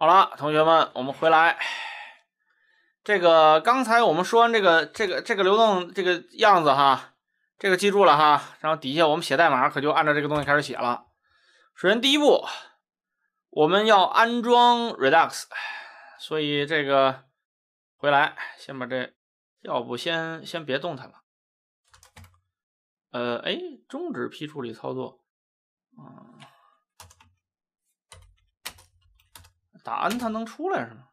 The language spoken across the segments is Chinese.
好了，同学们，我们回来。这个刚才我们说完这个这个这个流动这个样子哈，这个记住了哈。然后底下我们写代码可就按照这个东西开始写了。首先第一步，我们要安装 Redux，所以这个回来先把这，要不先先别动它了。呃，哎，终止批处理操作。嗯。打 n 他能出来是吗？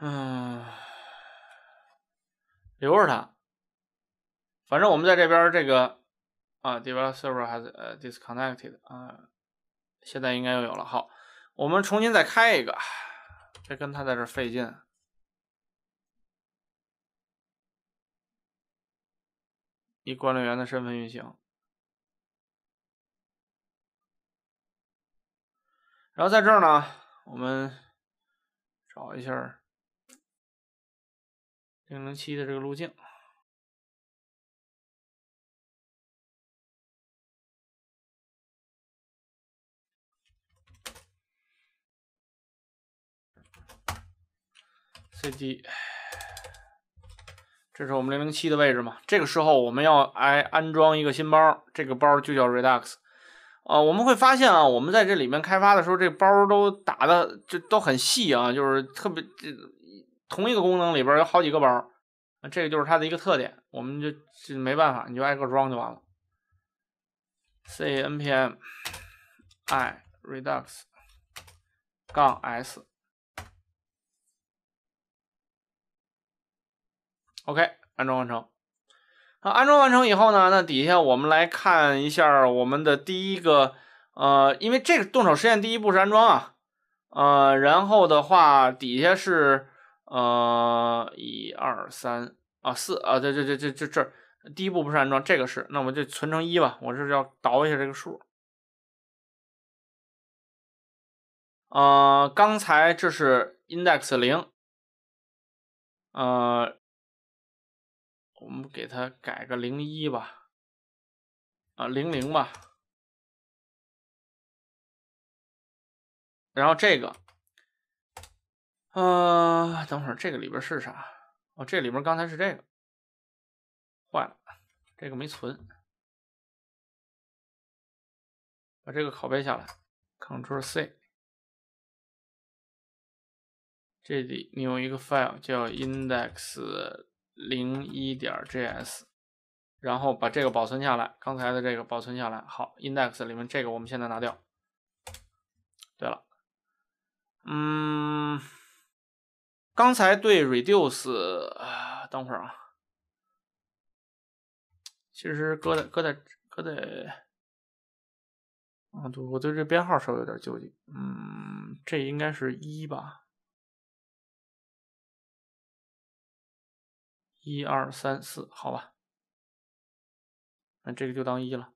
嗯，留着他。反正我们在这边这个啊，developer s v has uh disconnected 啊，现在应该又有了。好，我们重新再开一个，别跟他在这费劲。以管理员的身份运行，然后在这儿呢，我们找一下零零七的这个路径，C D。这是我们零零七的位置嘛？这个时候我们要挨安装一个新包，这个包就叫 Redux。啊，我们会发现啊，我们在这里面开发的时候，这包都打的就都很细啊，就是特别这同一个功能里边有好几个包，这个就是它的一个特点。我们就就没办法，你就挨个装就完了。cnpm i redux- 杠 s。OK，安装完成啊！安装完成以后呢？那底下我们来看一下我们的第一个，呃，因为这个动手实验第一步是安装啊，呃，然后的话底下是呃，一二三啊，四啊，这这这这这这，第一步不是安装，这个是，那我就存成一吧，我这是要倒一下这个数，呃，刚才这是 index 零，呃。我们给它改个零一吧，啊零零吧。然后这个，啊等会儿这个里边是啥？哦这里边刚才是这个，坏了，这个没存，把这个拷贝下来 c t r l C。这里你用一个 file 叫 index。零一点 .js，然后把这个保存下来，刚才的这个保存下来。好，index 里面这个我们现在拿掉。对了，嗯，刚才对 reduce，等会儿啊。其实搁在搁在搁在，啊，对，我对这编号稍微有点纠结。嗯，这应该是一吧？一二三四，好吧，那这个就当一了。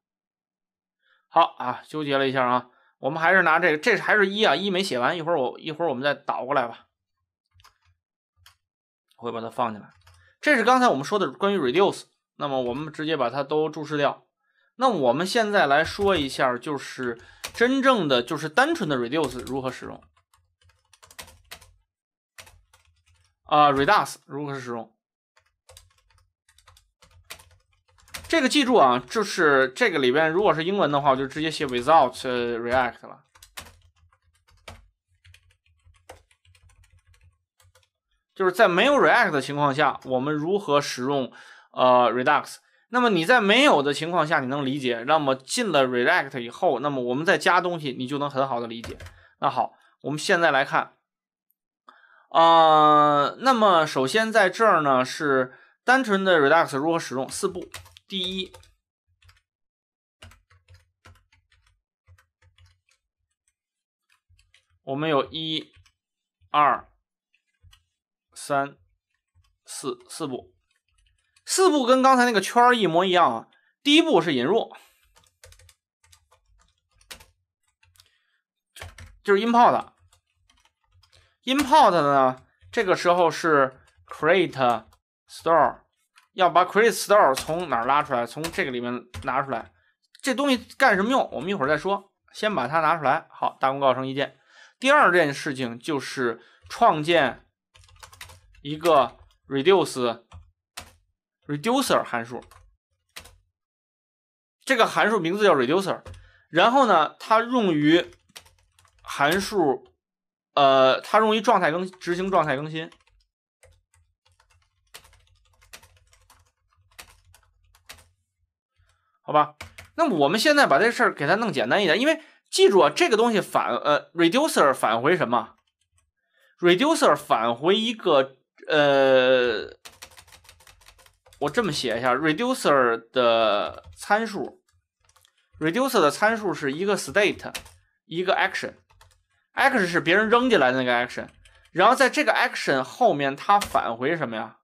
好啊，纠结了一下啊，我们还是拿这个，这还是一啊，一没写完，一会儿我一会儿我们再倒过来吧，我会把它放进来。这是刚才我们说的关于 reduce，那么我们直接把它都注释掉。那我们现在来说一下，就是真正的就是单纯的 reduce 如何使用啊，reduce 如何使用？这个记住啊，就是这个里边，如果是英文的话，我就直接写 without React 了。就是在没有 React 的情况下，我们如何使用呃 Redux？那么你在没有的情况下你能理解，那么进了 React 以后，那么我们再加东西，你就能很好的理解。那好，我们现在来看，呃，那么首先在这儿呢是单纯的 Redux 如何使用四步。第一，我们有一二三四四步，四步跟刚才那个圈一模一样啊。第一步是引入，就是 import。import 的呢，这个时候是 create store。要把 c r e s t o r e 从哪儿拉出来？从这个里面拿出来。这东西干什么用？我们一会儿再说。先把它拿出来，好，大功告成一件。第二件事情就是创建一个 r e d u c e reducer 函数。这个函数名字叫 Reducer，然后呢，它用于函数，呃，它用于状态更执行状态更新。好吧，那我们现在把这事儿给它弄简单一点，因为记住啊，这个东西返呃，reducer 返回什么？reducer 返回一个呃，我这么写一下，reducer 的参数，reducer 的参数是一个 state，一个 action，action 是别人扔进来的那个 action，然后在这个 action 后面，它返回什么呀？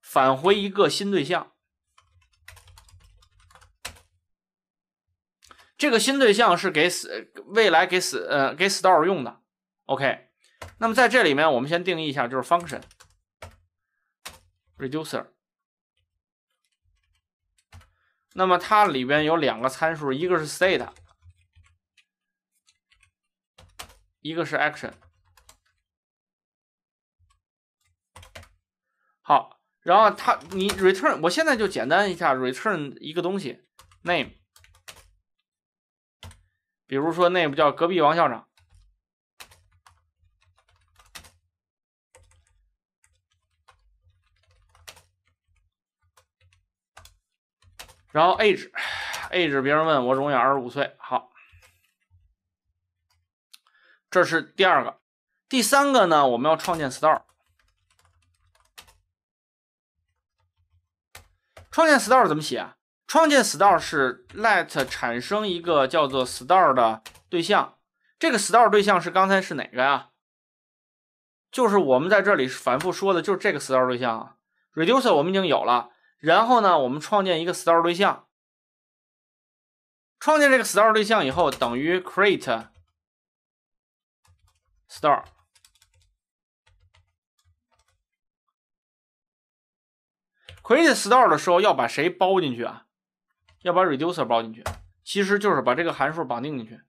返回一个新对象。这个新对象是给死未来给死呃给 store 用的。OK，那么在这里面，我们先定义一下，就是 function reducer。那么它里边有两个参数，一个是 state，一个是 action。好，然后它你 return，我现在就简单一下 return 一个东西 name。比如说，那部叫《隔壁王校长》。然后 age，age，别人问我，永远二十五岁。好，这是第二个，第三个呢？我们要创建 store，创建 store 怎么写？啊？创建 store 是 let 产生一个叫做 store 的对象，这个 store 对象是刚才是哪个呀？就是我们在这里反复说的，就是这个 store 对象。啊。reducer 我们已经有了，然后呢，我们创建一个 store 对象。创建这个 store 对象以后，等于 create store。create store 的时候要把谁包进去啊？要把 reducer 包进去，其实就是把这个函数绑定进去。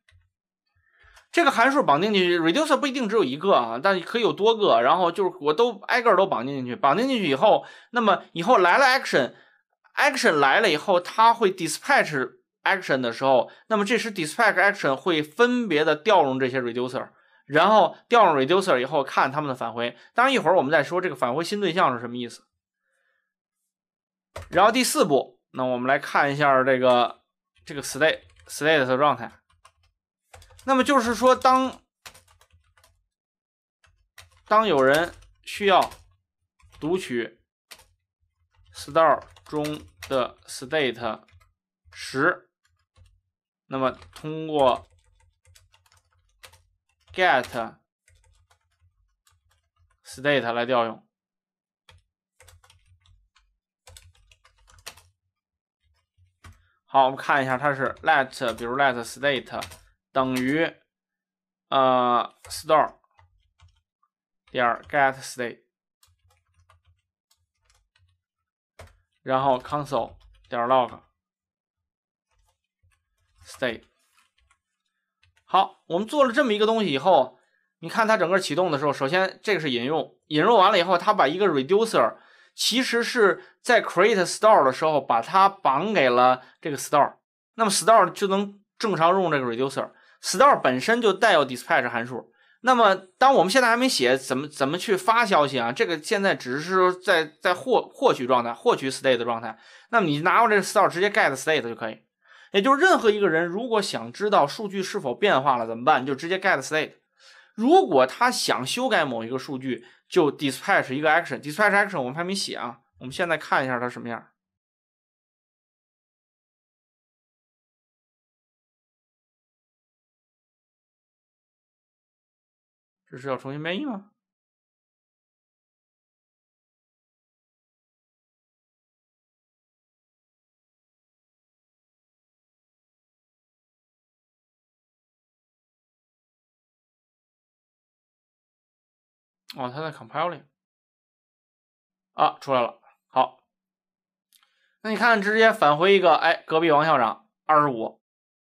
这个函数绑定进去，reducer 不一定只有一个啊，但可以有多个。然后就是我都挨个都绑定进去，绑定进去以后，那么以后来了 action，action 来了以后，它会 dispatch action 的时候，那么这时 dispatch action 会分别的调用这些 reducer，然后调用 reducer 以后看它们的返回。当然一会儿我们再说这个返回新对象是什么意思。然后第四步。那我们来看一下这个这个 state state 的状态。那么就是说，当当有人需要读取 store 中的 state 时，那么通过 get state 来调用。好，我们看一下，它是 let，比如 let state 等于呃 store 点 get state，然后 console 点 log state。好，我们做了这么一个东西以后，你看它整个启动的时候，首先这个是引用，引用完了以后，它把一个 reducer。其实是在 create store 的时候把它绑给了这个 store，那么 store 就能正常用这个 reducer。store 本身就带有 dispatch 函数。那么当我们现在还没写怎么怎么去发消息啊，这个现在只是在在获获取状态、获取 state 的状态。那么你拿过这个 store 直接 get state 就可以。也就是任何一个人如果想知道数据是否变化了怎么办，就直接 get state。如果他想修改某一个数据。就 dispatch 一个 action，dispatch action 我们还没写啊，我们现在看一下它什么样。这是要重新编译吗？哦，它在 compiling，啊，出来了，好，那你看，直接返回一个，哎，隔壁王校长二十五，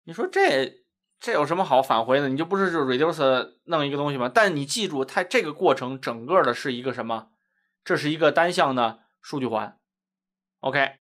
你说这这有什么好返回的？你就不是就 reduce 弄一个东西吗？但你记住，它这个过程整个的是一个什么？这是一个单向的数据环，OK。